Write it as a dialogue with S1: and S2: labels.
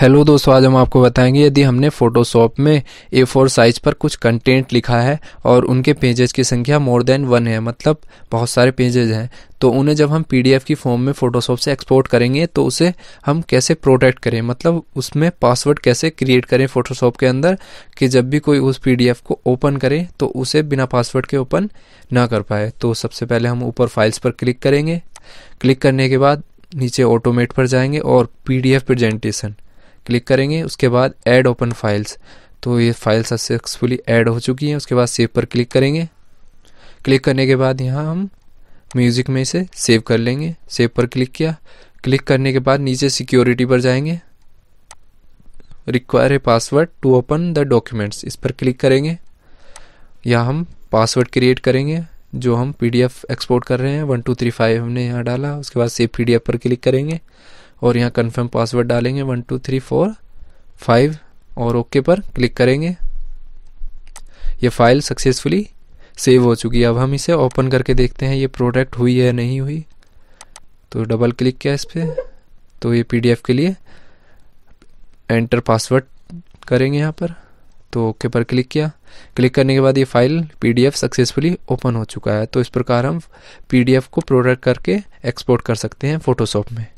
S1: hello दोस्तों आज हम आपको बताएंगे यदि हमने फ़ोटोशॉप में ए फोर साइज़ पर कुछ कंटेंट लिखा है और उनके पेजेज की संख्या मोर देन वन है मतलब बहुत सारे पेजेज हैं तो उन्हें जब हम पीडीएफ की फॉर्म में फ़ोटोशॉप से एक्सपोर्ट करेंगे तो उसे हम कैसे प्रोटेक्ट करें मतलब उसमें पासवर्ड कैसे क्रिएट करें फ़ोटोशॉप के अंदर कि जब भी कोई उस पी को ओपन करे तो उसे बिना पासवर्ड के ओपन ना कर पाए तो सबसे पहले हम ऊपर फाइल्स पर क्लिक करेंगे क्लिक करने के बाद नीचे ऑटोमेट पर जाएंगे और पीडीएफ प्रेजेंटेशन क्लिक करेंगे उसके बाद ऐड ओपन फाइल्स तो ये फाइल सक्सेसफुली ऐड हो चुकी हैं उसके बाद सेव पर क्लिक करेंगे क्लिक करने के बाद यहाँ हम म्यूज़िक में इसे सेव कर लेंगे सेव पर क्लिक किया क्लिक करने के बाद नीचे सिक्योरिटी पर जाएंगे रिक्वायर है password to open the documents इस पर क्लिक करेंगे या हम पासवर्ड क्रिएट करेंगे जो हम पीडीएफ एक्सपोर्ट कर रहे हैं वन टू थ्री फाइव हमने यहाँ डाला उसके बाद सेव पीडीएफ पर क्लिक करेंगे और यहाँ कन्फर्म पासवर्ड डालेंगे one two three four five और ओके पर क्लिक करेंगे ये फाइल सक्सेसफुली सेव हो चुकी है अब हम इसे ओपन करके देखते हैं ये प्रोडक्ट हुई है नहीं हुई तो डबल क्लिक किया इस पर तो ये पीडीएफ के लिए एंटर पासवर्ड करेंगे यहाँ पर तो ओके पर क्लिक किया क्लिक करने के बाद ये फाइल पीडीएफ सक्सेसफुली ओपन हो चुका है तो इस प्रकार हम पीडीएफ को प्रोडक्ट करके एक्सपोर्ट कर सकते हैं फोटोशॉप में